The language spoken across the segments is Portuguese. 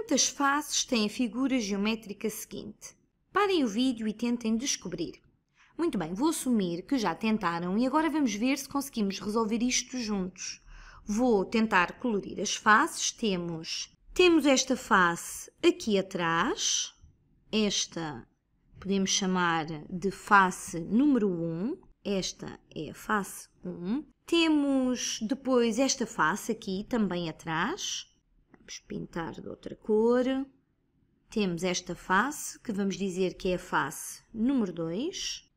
Quantas faces tem a figura geométrica seguinte? Parem o vídeo e tentem descobrir. Muito bem, vou assumir que já tentaram e agora vamos ver se conseguimos resolver isto juntos. Vou tentar colorir as faces. Temos, temos esta face aqui atrás, esta podemos chamar de face número 1, esta é a face 1. Temos depois esta face aqui também atrás, Vamos pintar de outra cor. Temos esta face, que vamos dizer que é a face número 2.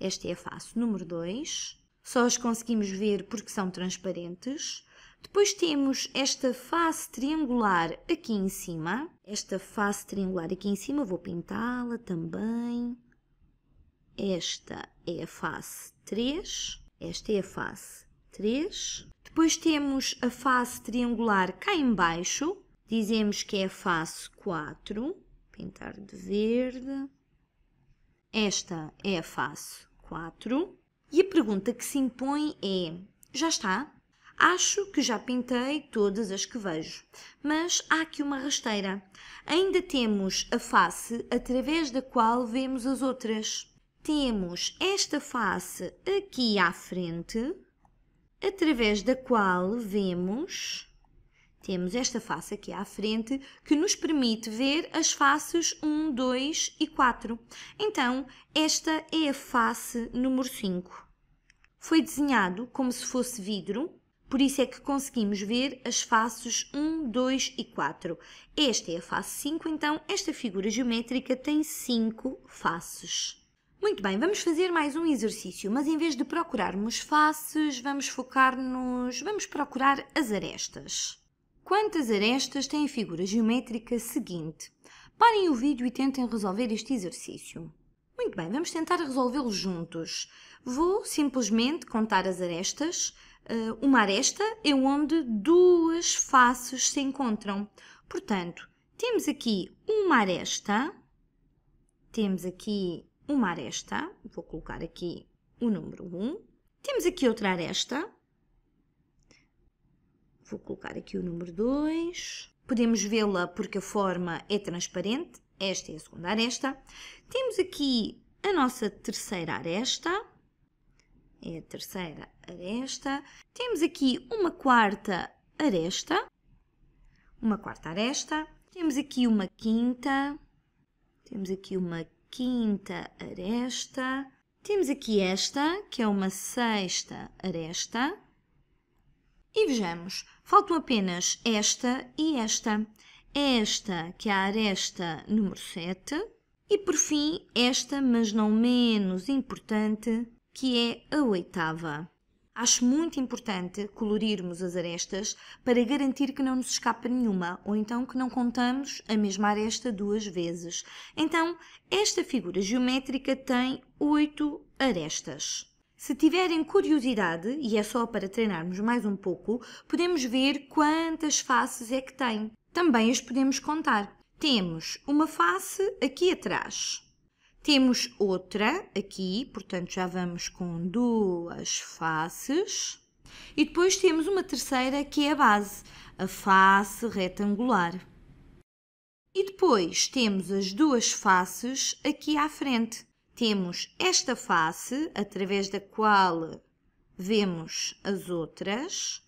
Esta é a face número 2. Só as conseguimos ver porque são transparentes. Depois temos esta face triangular aqui em cima. Esta face triangular aqui em cima, vou pintá-la também. Esta é a face 3. Esta é a face 3. Depois temos a face triangular cá embaixo, dizemos que é a face 4, pintar de verde. Esta é a face 4. E a pergunta que se impõe é: já está? Acho que já pintei todas as que vejo, mas há aqui uma rasteira. Ainda temos a face através da qual vemos as outras. Temos esta face aqui à frente, através da qual vemos temos esta face aqui à frente que nos permite ver as faces 1, 2 e 4. Então, esta é a face número 5. Foi desenhado como se fosse vidro, por isso é que conseguimos ver as faces 1, 2 e 4. Esta é a face 5, então esta figura geométrica tem 5 faces. Muito bem, vamos fazer mais um exercício, mas em vez de procurarmos faces, vamos focar-nos. vamos procurar as arestas. Quantas arestas tem a figura geométrica seguinte? Parem o vídeo e tentem resolver este exercício. Muito bem, vamos tentar resolvê-lo juntos. Vou simplesmente contar as arestas. Eh, uma aresta é onde duas faces se encontram. Portanto, temos aqui uma aresta, temos aqui uma aresta, vou colocar aqui o número 1. Temos aqui outra aresta, vou colocar aqui o número 2. Podemos vê-la porque a forma é transparente, esta é a segunda aresta. Temos aqui a nossa terceira aresta, é a terceira aresta. Temos aqui uma quarta aresta, uma quarta aresta. Temos aqui uma quinta, temos aqui uma quinta aresta. Temos aqui esta, que é uma sexta aresta. E vejamos, faltam apenas esta e esta. Esta, que é a aresta número 7. E por fim, esta, mas não menos importante, que é a oitava. Acho muito importante colorirmos as arestas para garantir que não nos escapa nenhuma, ou então que não contamos a mesma aresta duas vezes. Então, esta figura geométrica tem oito arestas. Se tiverem curiosidade, e é só para treinarmos mais um pouco, podemos ver quantas faces é que tem. Também as podemos contar. Temos uma face aqui atrás, temos outra aqui, portanto já vamos com duas faces. E depois temos uma terceira que é a base, a face retangular. E depois temos as duas faces aqui à frente. Temos esta face, através da qual vemos as outras,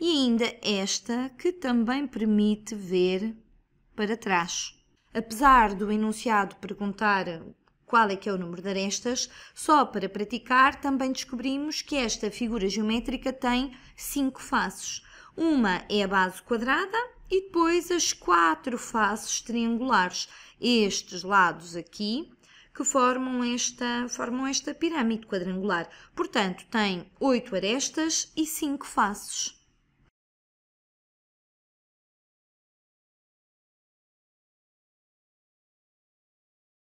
e ainda esta que também permite ver para trás. Apesar do enunciado perguntar qual é que é o número de arestas, só para praticar também descobrimos que esta figura geométrica tem cinco faces. Uma é a base quadrada e depois as quatro faces triangulares, estes lados aqui, que formam esta, formam esta pirâmide quadrangular. Portanto, tem oito arestas e cinco faces.